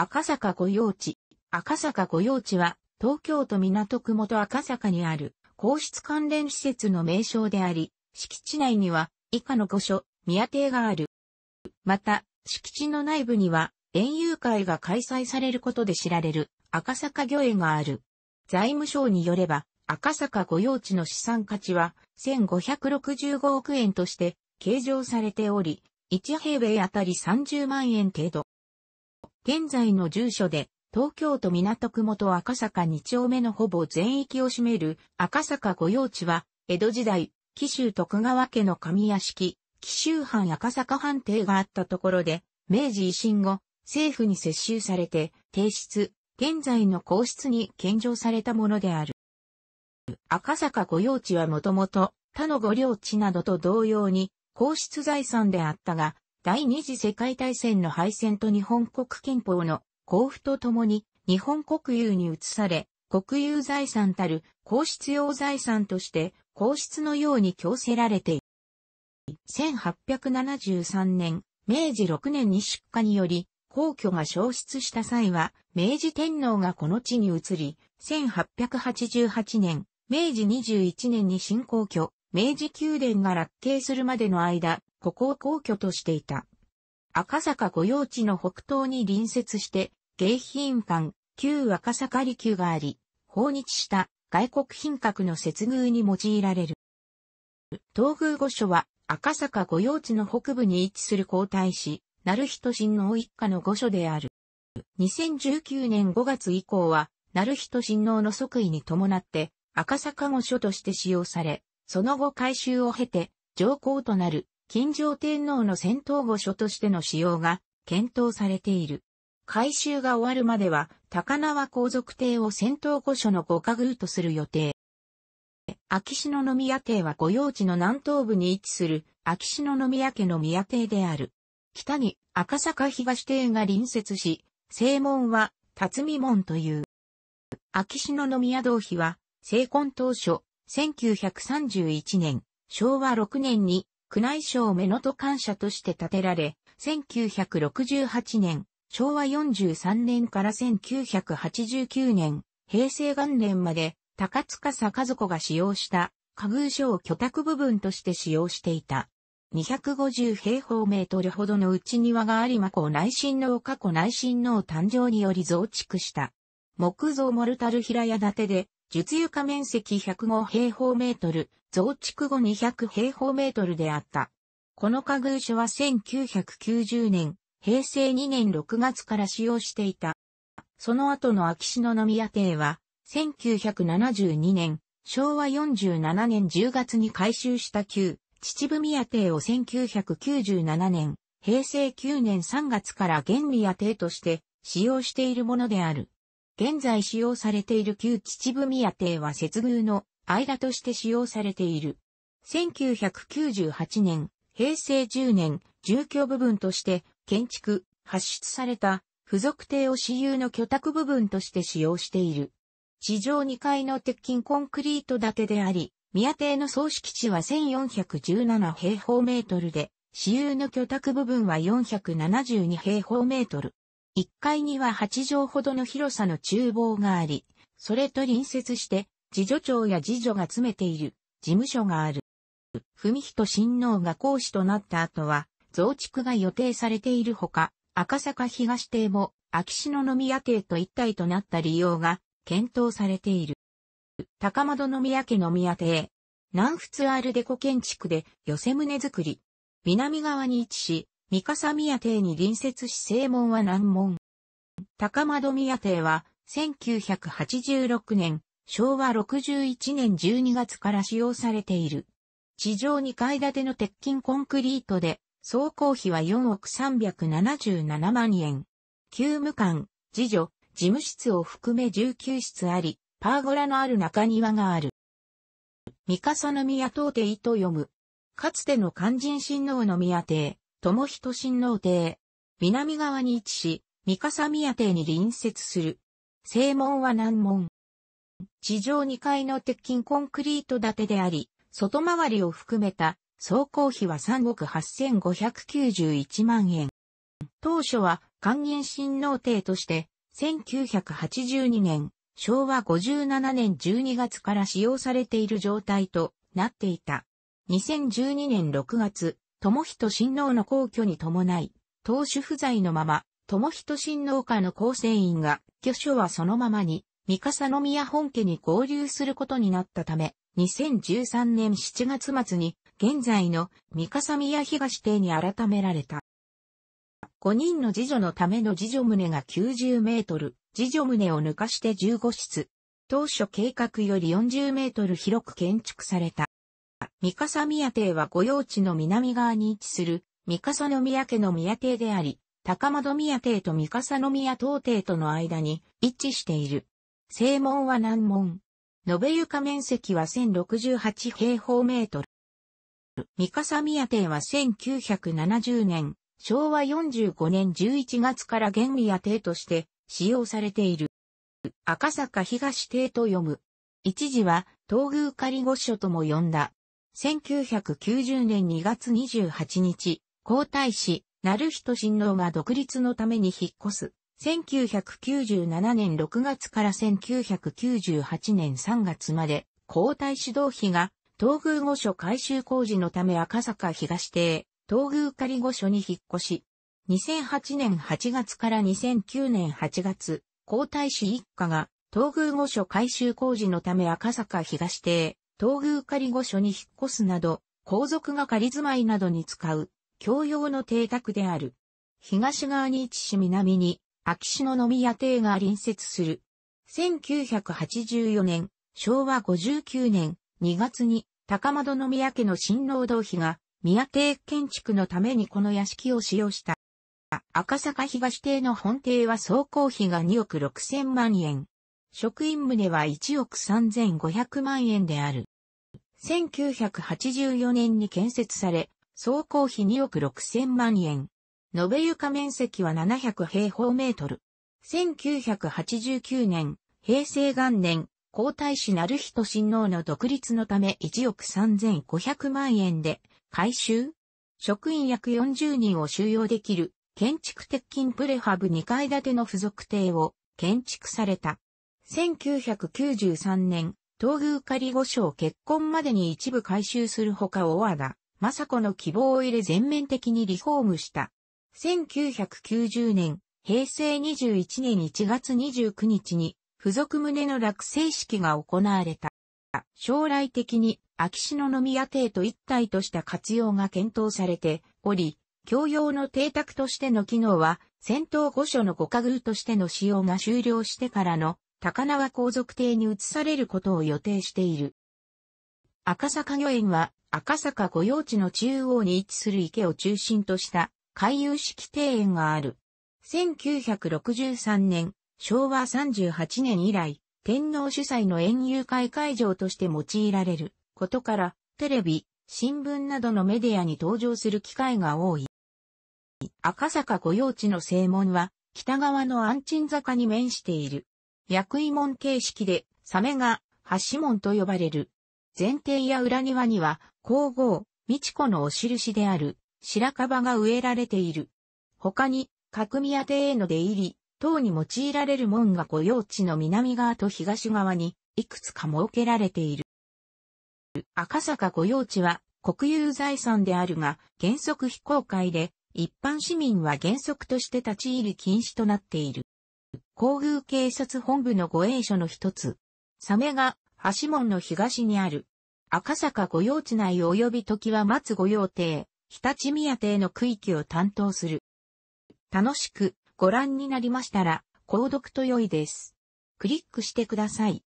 赤坂御用地。赤坂御用地は、東京都港区元赤坂にある、皇室関連施設の名称であり、敷地内には、以下の御所、宮邸がある。また、敷地の内部には、園遊会が開催されることで知られる、赤坂御苑がある。財務省によれば、赤坂御用地の資産価値は、1565億円として、計上されており、1平米あたり30万円程度。現在の住所で、東京都港区元赤坂2丁目のほぼ全域を占める赤坂御用地は、江戸時代、紀州徳川家の上屋敷、紀州藩赤坂藩邸があったところで、明治維新後、政府に接収されて、提出、現在の皇室に献上されたものである。赤坂御用地はもともと他の御領地などと同様に皇室財産であったが、第二次世界大戦の敗戦と日本国憲法の交付とともに日本国有に移され、国有財産たる皇室用財産として皇室のように強制られている。1873年、明治6年に出荷により、皇居が消失した際は、明治天皇がこの地に移り、1888年、明治21年に新皇居、明治宮殿が落慶するまでの間、ここを皇居としていた。赤坂御用地の北東に隣接して、迎賓館、旧赤坂離宮があり、訪日した外国賓格の接遇に用いられる。東宮御所は赤坂御用地の北部に位置する皇太子、成人親王一家の御所である。2019年5月以降は、成人親王の即位に伴って赤坂御所として使用され、その後改修を経て、上皇となる、金城天皇の戦闘御所としての使用が検討されている。改修が終わるまでは、高輪皇族邸を戦闘御所の御家宮とする予定。秋篠宮邸は御用地の南東部に位置する秋篠宮家の宮邸である。北に赤坂東邸が隣接し、正門は辰巳門という。秋篠宮同妃は、成婚当初、1931年、昭和6年に宮内省目の都官舎として建てられ、1968年、昭和43年から1989年、平成元年まで高塚坂和子が使用した家具所を居宅部分として使用していた。250平方メートルほどの内庭があり、真子内親王過去内親王誕生により増築した。木造モルタル平屋建てで、術床面積105平方メートル、増築後200平方メートルであった。この家具所は1990年、平成2年6月から使用していた。その後の秋篠宮邸は、1972年、昭和47年10月に改修した旧、秩父宮邸を1997年、平成9年3月から現宮邸として使用しているものである。現在使用されている旧秩父宮邸は接遇の間として使用されている。1998年、平成10年、住居部分として建築、発出された付属邸を私有の居宅部分として使用している。地上2階の鉄筋コンクリート建てであり、宮邸の総敷地は1417平方メートルで、私有の居宅部分は472平方メートル。1階には8畳ほどの広さの厨房があり、それと隣接して、次女長や次女が詰めている事務所がある。文人親王が講師となった後は、増築が予定されているほか、赤坂東邸も秋篠宮邸と一体となった利用が検討されている。高円宮家の宮邸。南仏アールデコ建築で寄せ棟造り。南側に位置し、三笠宮邸に隣接し正門は南門。高窓宮邸は、1986年、昭和61年12月から使用されている。地上2階建ての鉄筋コンクリートで、総工費は4億377万円。旧務官、次女、事務室を含め19室あり、パーゴラのある中庭がある。三笠宮東邸と読む。かつての肝心親王の宮邸、友人親王邸。南側に位置し、三笠宮邸に隣接する。正門は南門。地上2階の鉄筋コンクリート建てであり、外回りを含めた総工費は3億8591万円。当初は官銀親王邸として、1982年、昭和57年12月から使用されている状態となっていた。2012年6月、友人親王の皇居に伴い、当主不在のまま、友人親王家の構成員が、居所はそのままに、三笠宮本家に合流することになったため、2013年7月末に、現在の三笠宮東邸に改められた。5人の次女のための次女棟が90メートル、次女棟を抜かして15室。当初計画より40メートル広く建築された。三笠宮邸は御用地の南側に位置する、三笠宮家の宮邸であり、高窓宮邸と三笠宮東邸との間に位置している。正門は南門。延べ床面積は1068平方メートル。三笠宮邸は1970年、昭和45年11月から現宮邸として使用されている。赤坂東邸と読む。一時は東宮仮御所とも呼んだ。1990年2月28日、皇太子、成人親王が独立のために引っ越す。1997年6月から1998年3月まで、皇太子同妃が、東宮御所改修工事のため赤坂東邸、東宮仮御所に引っ越し、2008年8月から2009年8月、皇太子一家が、東宮御所改修工事のため赤坂東邸、東宮仮御所に引っ越すなど、皇族が仮住まいなどに使う、共用の邸宅である。東側に位置し南に、秋篠宮邸が隣接する。1984年、昭和59年2月に、高窓宮家の新労働費が、宮邸建築のためにこの屋敷を使用した。赤坂東邸の本邸は総工費が2億6千万円。職員棟は1億3500万円である。1984年に建設され、総工費2億6000万円。延べ床面積は700平方メートル。1989年、平成元年、皇太子なる人親王の独立のため1億3500万円で改修職員約40人を収容できる建築鉄筋プレハブ2階建ての付属邸を建築された。1993年、東宮仮御所を結婚までに一部改修するほか大和田、雅子の希望を入れ全面的にリフォームした。1990年、平成21年1月29日に、付属棟の落成式が行われた。将来的に、秋篠宮邸と一体とした活用が検討されており、共用の邸宅としての機能は、戦闘御所の御家具としての使用が終了してからの高輪皇族邸に移されることを予定している。赤坂御苑は赤坂御用地の中央に位置する池を中心とした回遊式庭園がある。1963年、昭和38年以来、天皇主催の園遊会会場として用いられることから、テレビ、新聞などのメディアに登場する機会が多い。赤坂御用地の正門は、北側の安鎮坂に面している。薬位門形式で、サメが、橋門と呼ばれる。前庭や裏庭には、皇后、美智子のお印である、白樺が植えられている。他に、角宮邸への出入り、等に用いられる門が御用地の南側と東側に、いくつか設けられている。赤坂御用地は、国有財産であるが、原則非公開で、一般市民は原則として立ち入り禁止となっている。皇宮警察本部の護衛所の一つ。サメが、橋門の東にある。赤坂御用地内及び時は松御用邸、日立宮邸の区域を担当する。楽しくご覧になりましたら、購読と良いです。クリックしてください。